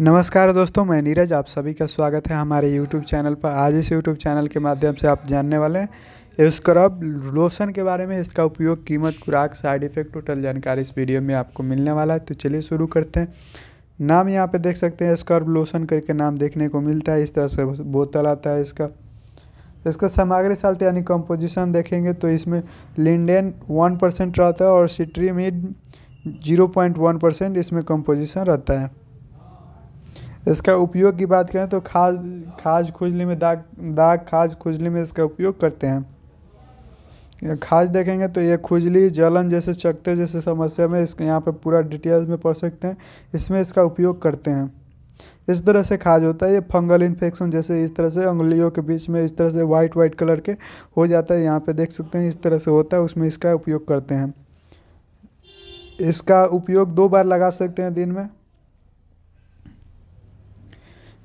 नमस्कार दोस्तों मैं नीरज आप सभी का स्वागत है हमारे YouTube चैनल पर आज इस YouTube चैनल के माध्यम से आप जानने वाले हैं स्क्रब लोशन के बारे में इसका उपयोग कीमत खुराक साइड इफेक्ट टोटल जानकारी इस वीडियो में आपको मिलने वाला है तो चलिए शुरू करते हैं नाम यहाँ पे देख सकते हैं स्क्रब लोशन करके नाम देखने को मिलता है इस तरह से बोतल आता है इसका इसका सामग्री साल्ट यानी कंपोजिशन देखेंगे तो इसमें लिंडेन वन परसेंट रहता है और cetrimide zero point one percent इसमें कंपोजिशन रहता है इसका उपयोग की बात करें तो खाज खाज खुजली में दाग दाग खाज खुजली में इसका उपयोग करते हैं खाज देखेंगे तो ये खुजली जलन जैसे चकते जैसे समस्या में इसके यहाँ पे पूरा डिटेल्स में पढ़ सकते हैं इसमें इसका उपयोग करते हैं इस तरह से खाज होता है ये फंगल इन्फेक्शन जैसे इस तरह से उंगलियों के बीच में इस तरह से वाइट वाइट कलर के हो जाता है यहाँ पे देख सकते हैं इस तरह से होता है उसमें इसका उपयोग करते हैं इसका उपयोग दो बार लगा सकते हैं दिन में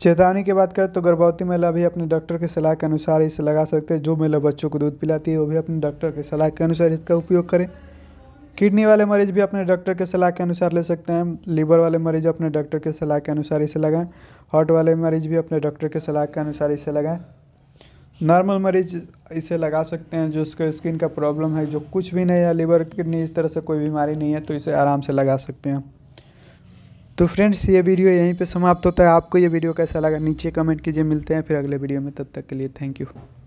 चेतावनी की बात करें तो गर्भवती महिला भी अपने डॉक्टर के सलाह के अनुसार इसे लगा सकते हैं जो महिला बच्चों को दूध पिलाती है वो भी अपने डॉक्टर के सलाह के अनुसार इसका उपयोग करें किडनी वाले मरीज भी अपने डॉक्टर के सलाह के अनुसार ले सकते हैं लीवर वाले मरीज अपने डॉक्टर के सलाह के अनुसार इसे लगाएं हार्ट वाले मरीज भी अपने डॉक्टर के सलाह के अनुसार इसे लगाएं नॉर्मल मरीज इसे लगा सकते हैं जो उसके स्किन का प्रॉब्लम है जो कुछ भी नहीं है लीवर किडनी इस तरह से कोई बीमारी नहीं है तो इसे आराम से लगा सकते हैं तो फ्रेंड्स ये वीडियो यहीं पे समाप्त होता है आपको ये वीडियो कैसा लगा नीचे कमेंट कीजिए मिलते हैं फिर अगले वीडियो में तब तक के लिए थैंक यू